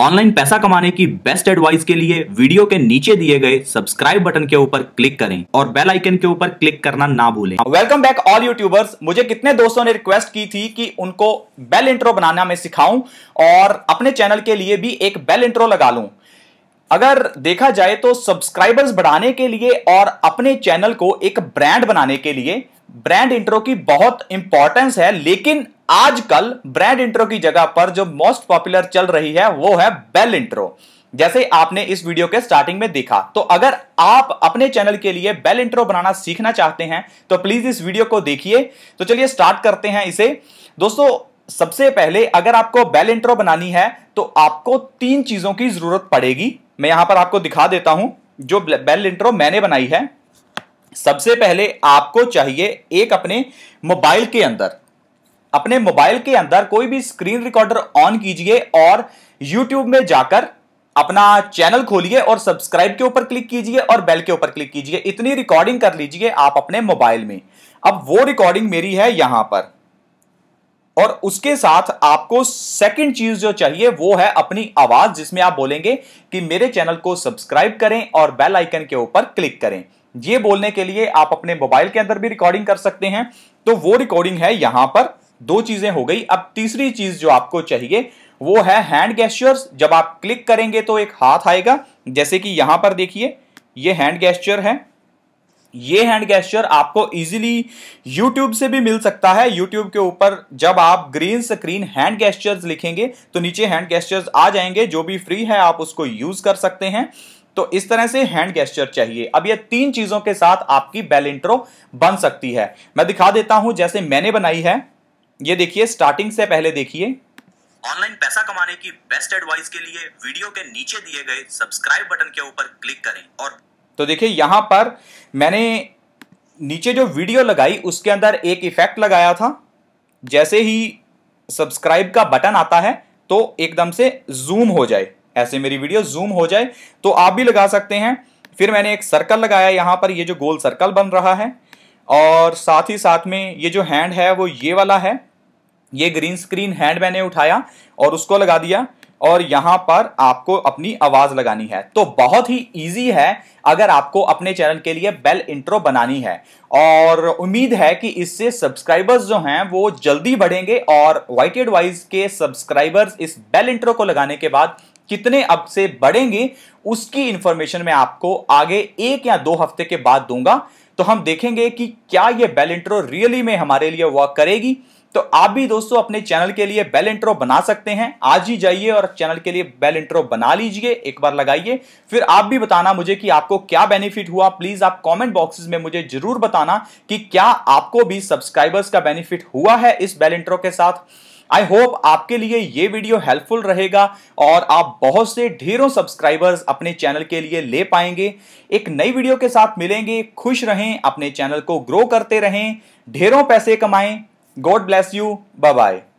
Online पैसा कमाने की बेस्ट एडवाइस के लिए वीडियो के नीचे दिए गए सब्सक्राइब बटन के ऊपर क्लिक करें और बेल आइकन के ऊपर क्लिक करना ना भूलें वेलकम बैक ऑल यूट्यूबर्स मुझे कितने दोस्तों ने रिक्वेस्ट की थी कि उनको बेल इंट्रो बनाना मैं सिखाऊं और अपने चैनल के लिए भी एक बेल इंट्रो लगा लूं अगर देखा जाए तो सब्सक्राइबर्स बढ़ाने के लिए और अपने चैनल को एक ब्रांड बनाने के लिए ब्रांड इंट्रो की बहुत इंपॉर्टेंस है लेकिन आजकल ब्रांड इंट्रो की जगह पर जो मोस्ट पॉपुलर चल रही है वो है बेल इंट्रो जैसे आपने इस वीडियो के स्टार्टिंग में देखा तो अगर आप अपने चैनल के लिए बेल इंट्रो बनाना सीखना चाहते हैं तो प्लीज इस वीडियो को देखिए तो चलिए स्टार्ट करते हैं इसे दोस्तों सबसे पहले अगर आपको बेल इंट्रो बनानी है तो आपको तीन चीजों की जरूरत पड़ेगी मैं यहां पर आपको दिखा देता हूं जो बेल इंट्रो मैंने बनाई है सबसे पहले आपको चाहिए एक अपने मोबाइल के अंदर अपने मोबाइल के अंदर कोई भी स्क्रीन रिकॉर्डर ऑन कीजिए और यूट्यूब में जाकर अपना चैनल खोलिए और सब्सक्राइब के ऊपर क्लिक कीजिए और बेल के ऊपर क्लिक कीजिए इतनी रिकॉर्डिंग कर लीजिए आप अपने मोबाइल में अब वो रिकॉर्डिंग मेरी है यहां पर और उसके साथ आपको सेकंड चीज जो चाहिए वो है अपनी आवाज जिसमें आप बोलेंगे कि मेरे चैनल को सब्सक्राइब करें और बेल आइकन के ऊपर क्लिक करें ये बोलने के लिए आप अपने मोबाइल के अंदर भी रिकॉर्डिंग कर सकते हैं तो वो रिकॉर्डिंग है यहां पर दो चीजें हो गई अब तीसरी चीज जो आपको चाहिए वो है हैंड गेस्चर्स जब आप क्लिक करेंगे तो एक हाथ आएगा जैसे कि यहां पर देखिए ये हैंड गैस्चर है ये हैंड गैस्चर आपको इजीली यूट्यूब से भी मिल सकता है यूट्यूब के ऊपर जब आप ग्रीन स्क्रीन हैंड गेस्चर्स लिखेंगे तो नीचे हैंड गेस्चर्स आ जाएंगे जो भी फ्री है आप उसको यूज कर सकते हैं तो इस तरह से हैंड गैस्चर चाहिए अब ये तीन चीजों के साथ आपकी बेल इंट्रो बन सकती है मैं दिखा देता हूं जैसे मैंने बनाई है ये देखिए स्टार्टिंग से पहले देखिए ऑनलाइन पैसा कमाने की बेस्ट एडवाइस के लिए वीडियो के नीचे दिए गए सब्सक्राइब बटन के ऊपर क्लिक करें और तो देखिए यहां पर मैंने नीचे जो वीडियो लगाई उसके अंदर एक इफेक्ट लगाया था जैसे ही सब्सक्राइब का बटन आता है तो एकदम से जूम हो जाए ऐसे मेरी वीडियो जूम हो जाए तो आप भी लगा सकते हैं फिर मैंने एक सर्कल लगाया यहां पर ये जो गोल सर्कल बन रहा है और साथ ही साथ में ये जो हैंड है वो ये वाला है ये ग्रीन स्क्रीन हैंड मैंने उठाया और उसको लगा दिया और यहां पर आपको अपनी आवाज लगानी है तो बहुत ही इजी है अगर आपको अपने चैनल के लिए बेल इंट्रो बनानी है और उम्मीद है कि इससे सब्सक्राइबर्स जो हैं वो जल्दी बढ़ेंगे और वाइट एडवाइज के सब्सक्राइबर्स इस बेल इंट्रो को लगाने के बाद कितने अब से बढ़ेंगे उसकी इंफॉर्मेशन मैं आपको आगे एक या दो हफ्ते के बाद दूंगा तो हम देखेंगे कि क्या यह बेल इंट्रो रियली में हमारे लिए वर्क करेगी तो आप भी दोस्तों अपने चैनल के लिए बेल इंट्रो बना सकते हैं आज ही जाइए और चैनल के लिए बेल इंट्रो बना लीजिए एक बार लगाइए फिर आप भी बताना मुझे कि आपको क्या बेनिफिट हुआ प्लीज आप कमेंट बॉक्सेस में मुझे जरूर बताना कि क्या आपको भी सब्सक्राइबर्स का बेनिफिट हुआ है इस बेल इंट्रो के साथ आई होप आपके लिए ये वीडियो हेल्पफुल रहेगा और आप बहुत से ढेरों सब्सक्राइबर्स अपने चैनल के लिए ले पाएंगे एक नई वीडियो के साथ मिलेंगे खुश रहें अपने चैनल को ग्रो करते रहें ढेरों पैसे कमाएं God bless you. Bye bye.